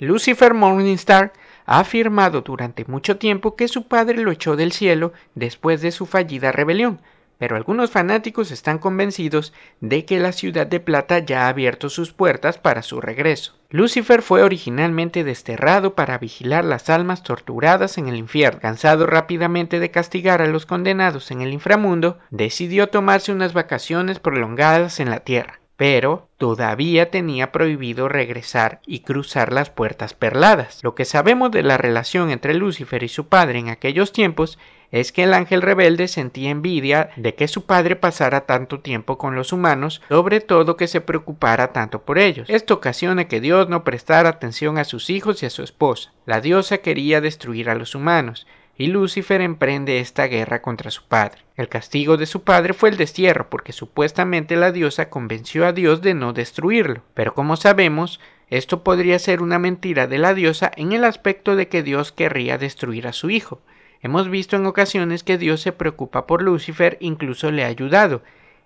Lucifer Morningstar ha afirmado durante mucho tiempo que su padre lo echó del cielo después de su fallida rebelión, pero algunos fanáticos están convencidos de que la ciudad de plata ya ha abierto sus puertas para su regreso. Lucifer fue originalmente desterrado para vigilar las almas torturadas en el infierno. Cansado rápidamente de castigar a los condenados en el inframundo, decidió tomarse unas vacaciones prolongadas en la tierra pero todavía tenía prohibido regresar y cruzar las puertas perladas. Lo que sabemos de la relación entre Lucifer y su padre en aquellos tiempos es que el ángel rebelde sentía envidia de que su padre pasara tanto tiempo con los humanos, sobre todo que se preocupara tanto por ellos. Esto ocasiona que Dios no prestara atención a sus hijos y a su esposa. La diosa quería destruir a los humanos, y Lucifer emprende esta guerra contra su padre. El castigo de su padre fue el destierro, porque supuestamente la diosa convenció a Dios de no destruirlo. Pero como sabemos, esto podría ser una mentira de la diosa en el aspecto de que Dios querría destruir a su hijo. Hemos visto en ocasiones que Dios se preocupa por Lucifer, incluso le ha ayudado,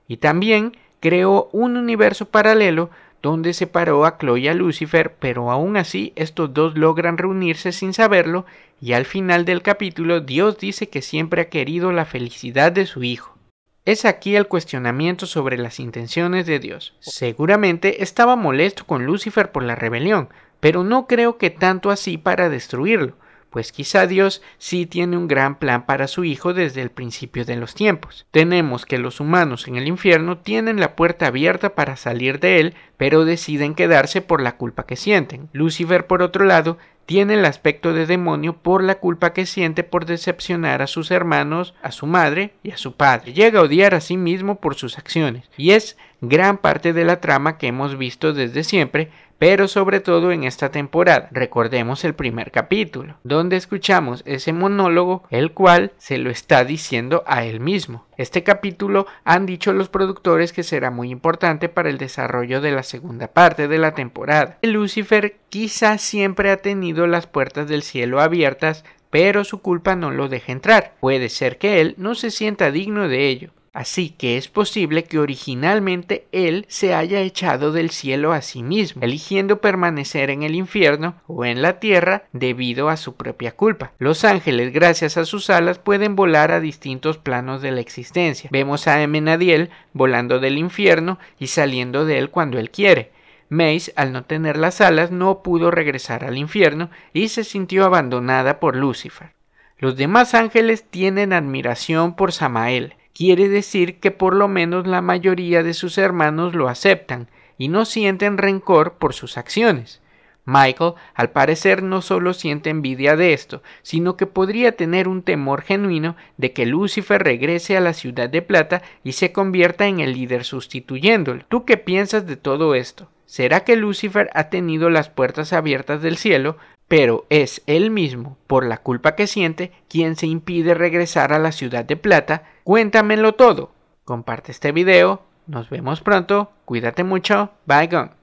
y también creó un universo paralelo donde separó a Chloe y a Lucifer, pero aún así estos dos logran reunirse sin saberlo y al final del capítulo Dios dice que siempre ha querido la felicidad de su hijo. Es aquí el cuestionamiento sobre las intenciones de Dios. Seguramente estaba molesto con Lucifer por la rebelión, pero no creo que tanto así para destruirlo pues quizá Dios sí tiene un gran plan para su Hijo desde el principio de los tiempos. Tenemos que los humanos en el infierno tienen la puerta abierta para salir de él, pero deciden quedarse por la culpa que sienten. Lucifer, por otro lado, tiene el aspecto de demonio por la culpa que siente por decepcionar a sus hermanos, a su madre y a su padre. Llega a odiar a sí mismo por sus acciones, y es gran parte de la trama que hemos visto desde siempre, pero sobre todo en esta temporada. Recordemos el primer capítulo, donde escuchamos ese monólogo, el cual se lo está diciendo a él mismo. Este capítulo han dicho los productores que será muy importante para el desarrollo de la segunda parte de la temporada. Lucifer quizá siempre ha tenido las puertas del cielo abiertas, pero su culpa no lo deja entrar. Puede ser que él no se sienta digno de ello. Así que es posible que originalmente él se haya echado del cielo a sí mismo, eligiendo permanecer en el infierno o en la tierra debido a su propia culpa. Los ángeles, gracias a sus alas, pueden volar a distintos planos de la existencia. Vemos a Emenadiel volando del infierno y saliendo de él cuando él quiere. Mace, al no tener las alas, no pudo regresar al infierno y se sintió abandonada por Lucifer. Los demás ángeles tienen admiración por Samael, quiere decir que por lo menos la mayoría de sus hermanos lo aceptan y no sienten rencor por sus acciones. Michael, al parecer, no solo siente envidia de esto, sino que podría tener un temor genuino de que Lucifer regrese a la ciudad de plata y se convierta en el líder sustituyéndolo. ¿Tú qué piensas de todo esto? ¿Será que Lucifer ha tenido las puertas abiertas del cielo, pero es él mismo, por la culpa que siente, quien se impide regresar a la ciudad de plata? Cuéntamelo todo. Comparte este video, nos vemos pronto, cuídate mucho, bye gone.